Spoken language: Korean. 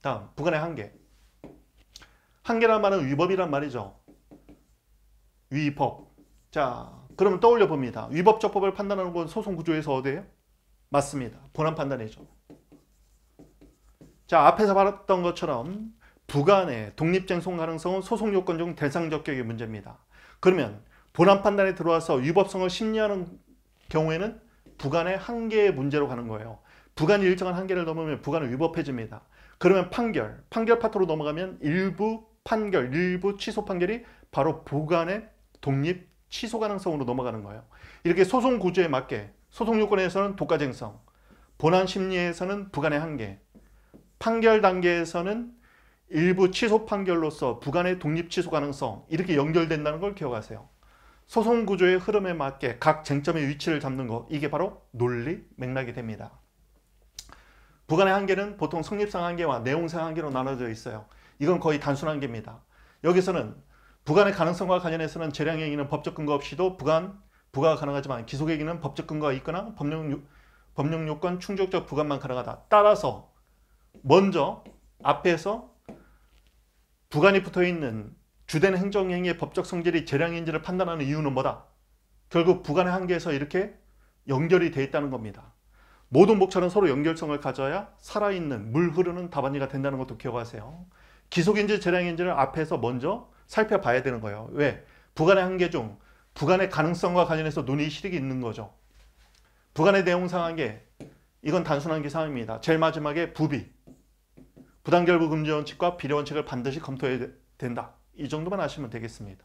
다음 부간의 한계 한계란 말은 위법이란 말이죠 위법 자 그러면 떠올려 봅니다 위법적 법을 판단하는 건 소송 구조에서 어디에요 맞습니다 본안 판단이죠 자 앞에서 봤던 것처럼 부간의 독립쟁송 가능성은 소송 요건 중 대상적격의 문제입니다 그러면 본안 판단에 들어와서 위법성을 심리하는 경우에는 부간의 한계의 문제로 가는 거예요. 부간이 일정한 한계를 넘으면 부간은 위법해집니다. 그러면 판결, 판결 파트로 넘어가면 일부 판결, 일부 취소 판결이 바로 부간의 독립 취소 가능성으로 넘어가는 거예요. 이렇게 소송 구조에 맞게 소송 요건에서는 독과쟁성, 본안 심리에서는 부간의 한계, 판결 단계에서는 일부 취소 판결로서 부간의 독립 취소 가능성 이렇게 연결된다는 걸 기억하세요. 소송 구조의 흐름에 맞게 각 쟁점의 위치를 잡는 것 이게 바로 논리 맥락이 됩니다. 부간의 한계는 보통 성립상 한계와 내용상 한계로 나눠져 있어요. 이건 거의 단순한 개입니다. 여기서는 부간의 가능성과 관련해서는 재량 행위는 법적 근거 없이도 부간, 부가가 가능하지만 기속 행위는 법적 근거가 있거나 법령, 법령 요건 충족적 부간만 가능하다. 따라서 먼저 앞에서 부간이 붙어있는 주된 행정행위의 법적 성질이 재량인지를 판단하는 이유는 뭐다? 결국 부간의 한계에서 이렇게 연결이 돼 있다는 겁니다. 모든 목차는 서로 연결성을 가져야 살아있는 물 흐르는 답안이가 된다는 것도 기억하세요. 기속인지 재량인지를 앞에서 먼저 살펴봐야 되는 거예요. 왜? 부간의 한계 중 부간의 가능성과 관련해서 논의 실익이 있는 거죠. 부간의 내용 상한계, 이건 단순한 기상입니다 제일 마지막에 부비, 부당결부 금지 원칙과 비례 원칙을 반드시 검토해야 된다. 이 정도만 아시면 되겠습니다.